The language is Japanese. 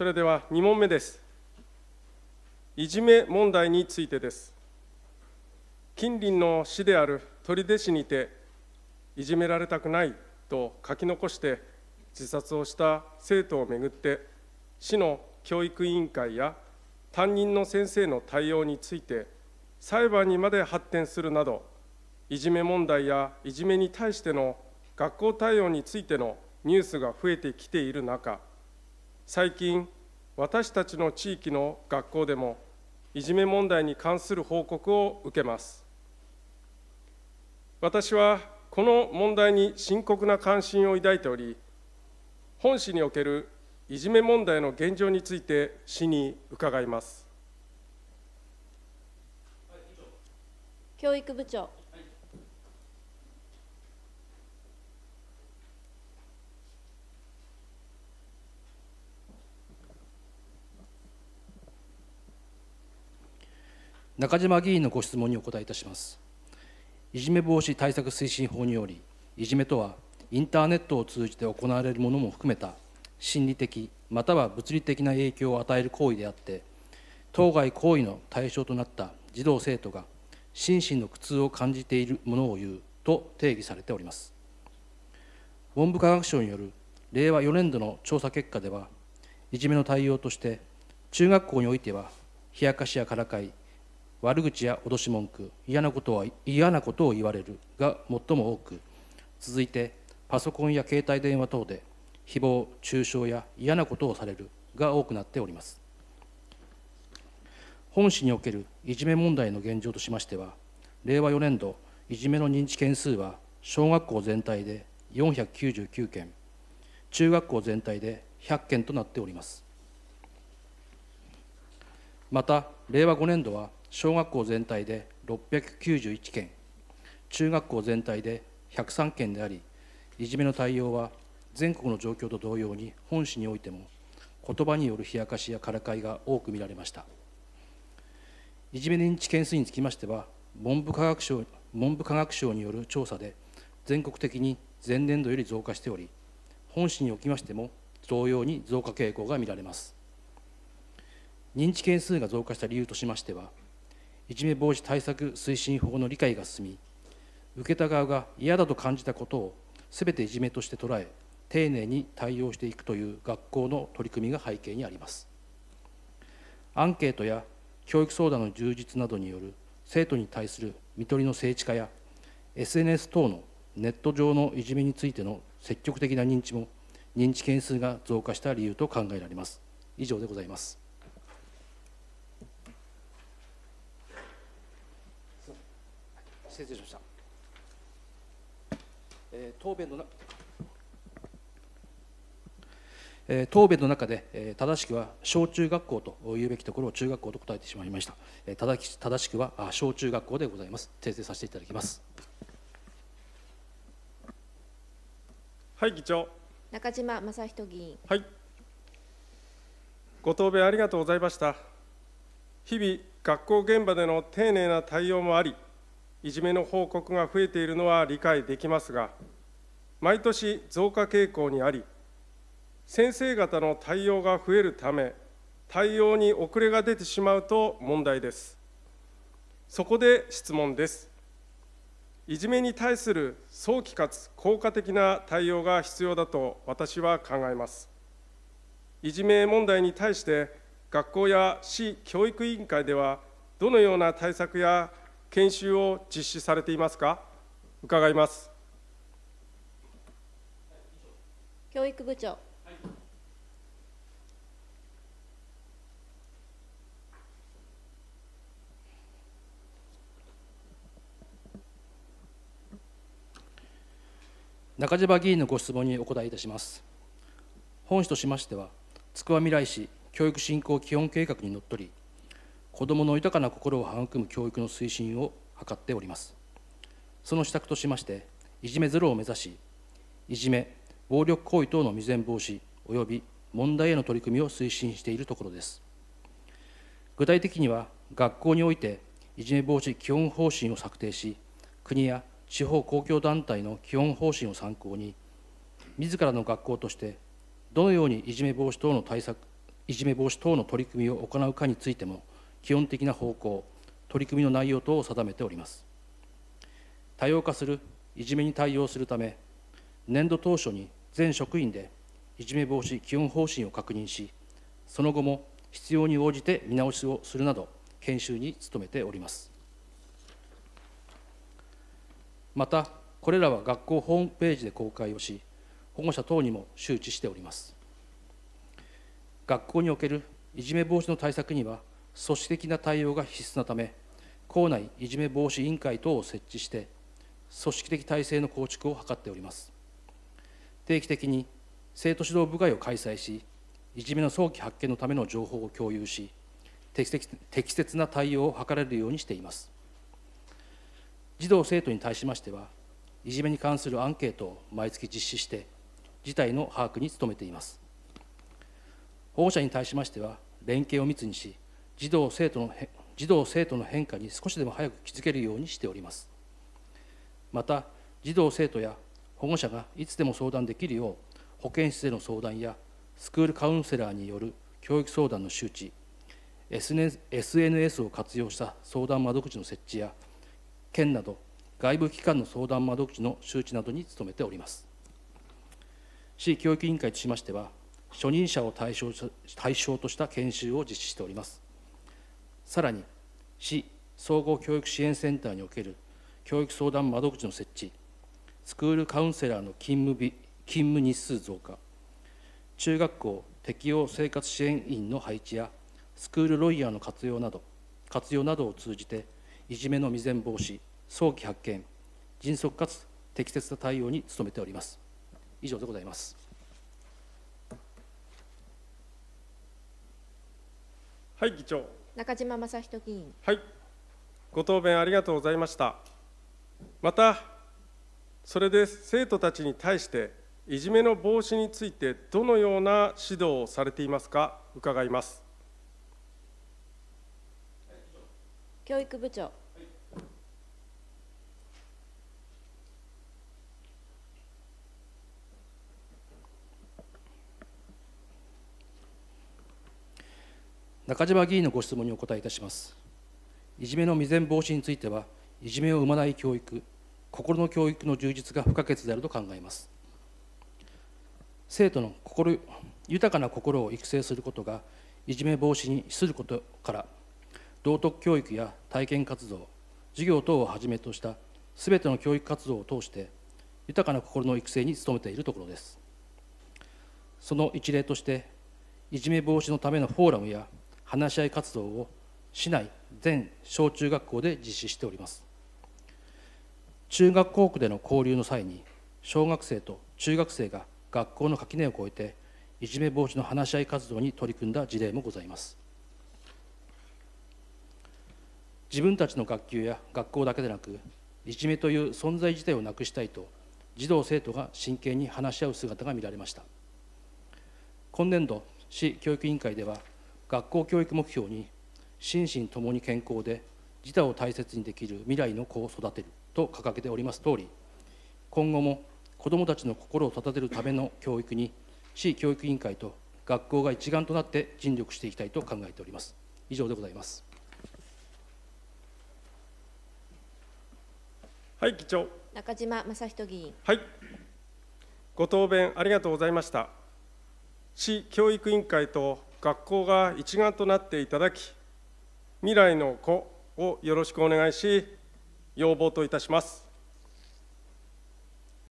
それでは2問目ですいじめ問題についてです近隣の市である取手市にていじめられたくないと書き残して自殺をした生徒をめぐって市の教育委員会や担任の先生の対応について裁判にまで発展するなどいじめ問題やいじめに対しての学校対応についてのニュースが増えてきている中最近私たちの地域の学校でもいじめ問題に関する報告を受けます私はこの問題に深刻な関心を抱いており本市におけるいじめ問題の現状について市に伺います教育部長、はい、中島議員のご質問にお答えいたしますいじめ防止対策推進法によりいじめとはインターネットを通じて行われるものも含めた心理的または物理的な影響を与える行為であって当該行為の対象となった児童生徒が心身の苦痛を感じているものを言うと定義されております文部科学省による令和4年度の調査結果ではいじめの対応として中学校においては冷やかしやからかい悪口や脅し文句嫌なことは嫌なことを言われるが最も多く続いてパソコンや携帯電話等で誹謗中傷や嫌なことをされるが多くなっております本市におけるいじめ問題の現状としましては令和4年度いじめの認知件数は小学校全体で499件中学校全体で100件となっておりますまた令和5年度は小学校全体で691件中学校全体で103件でありいじめの対応は全国の状況と同様に本市においても言葉による冷やかしやからかいが多く見られましたいじめ認知件数につきましては文部科学省文部科学省による調査で全国的に前年度より増加しており本市におきましても同様に増加傾向が見られます認知件数が増加した理由としましてはいじめ防止対策推進法の理解が進み受けた側が嫌だと感じたことを全ていじめとして捉え丁寧に対応していくという学校の取り組みが背景にありますアンケートや教育相談の充実などによる生徒に対する看取りの精緻化や SNS 等のネット上のいじめについての積極的な認知も認知件数が増加した理由と考えられます以上でございます失礼しました、えー、答弁のなえー、答弁の中で、えー、正しくは小中学校と言うべきところを中学校と答えてしまいました、えー、正し正しくはあ小中学校でございます訂正させていただきますはい議長中島正人議員はいご答弁ありがとうございました日々学校現場での丁寧な対応もありいじめの報告が増えているのは理解できますが、毎年増加傾向にあり、先生方の対応が増えるため、対応に遅れが出てしまうと問題です。そこで質問です。いじめに対する早期かつ効果的な対応が必要だと私は考えます。いじめ問題に対して、学校や市教育委員会では、どのような対策や研修を実施されていますか伺います教育部長中島議員のご質問にお答えいたします本市としましてはつくば未来市教育振興基本計画にのっとり子どもの豊かな心を育む教育の推進を図っておりますその施策としましていじめゼロを目指しいじめ暴力行為等の未然防止及び問題への取り組みを推進しているところです具体的には学校においていじめ防止基本方針を策定し国や地方公共団体の基本方針を参考に自らの学校としてどのようにいじめ防止等の対策いじめ防止等の取り組みを行うかについても基本的な方向取り組みの内容等を定めております多様化するいじめに対応するため年度当初に全職員でいじめ防止基本方針を確認しその後も必要に応じて見直しをするなど研修に努めておりますまたこれらは学校ホームページで公開をし保護者等にも周知しております学校におけるいじめ防止の対策には組織的な対応が必須なため校内いじめ防止委員会等を設置して組織的体制の構築を図っております定期的に生徒指導部会を開催しいじめの早期発見のための情報を共有し適切な対応を図れるようにしています児童生徒に対しましてはいじめに関するアンケートを毎月実施して事態の把握に努めています保護者に対しましては連携を密にし児童生徒の児童生徒の変化に少しでも早く気づけるようにしておりますまた児童生徒や保護者がいつでも相談できるよう保健室での相談やスクールカウンセラーによる教育相談の周知 SNS を活用した相談窓口の設置や県など外部機関の相談窓口の周知などに努めております市教育委員会としましては初任者を対象対象とした研修を実施しておりますさらに市総合教育支援センターにおける教育相談窓口の設置スクールカウンセラーの勤務日勤務日数増加中学校適応生活支援員の配置やスクールロイヤーの活用など活用などを通じていじめの未然防止早期発見迅速かつ適切な対応に努めております以上でございますはい議長中島正人議員。はい。ご答弁ありがとうございました。また、それで生徒たちに対して、いじめの防止についてどのような指導をされていますか、伺います。教育部長。中島議員のご質問にお答えいたしますいじめの未然防止についてはいじめを生まない教育心の教育の充実が不可欠であると考えます生徒の心豊かな心を育成することがいじめ防止に資することから道徳教育や体験活動授業等をはじめとしたすべての教育活動を通して豊かな心の育成に努めているところですその一例としていじめ防止のためのフォーラムや話し合い活動を市内全小中学校で実施しております中学校区での交流の際に小学生と中学生が学校の垣根を越えていじめ防止の話し合い活動に取り組んだ事例もございます自分たちの学級や学校だけでなくいじめという存在自体をなくしたいと児童生徒が真剣に話し合う姿が見られました今年度市教育委員会では学校教育目標に心身ともに健康で自他を大切にできる未来の子を育てると掲げております通り今後も子どもたちの心を育てるための教育に市教育委員会と学校が一丸となって尽力していきたいと考えております以上でございますはい議長中島正人議員はいご答弁ありがとうございました市教育委員会と学校が一丸となっていただき未来の子をよろしくお願いし要望といたします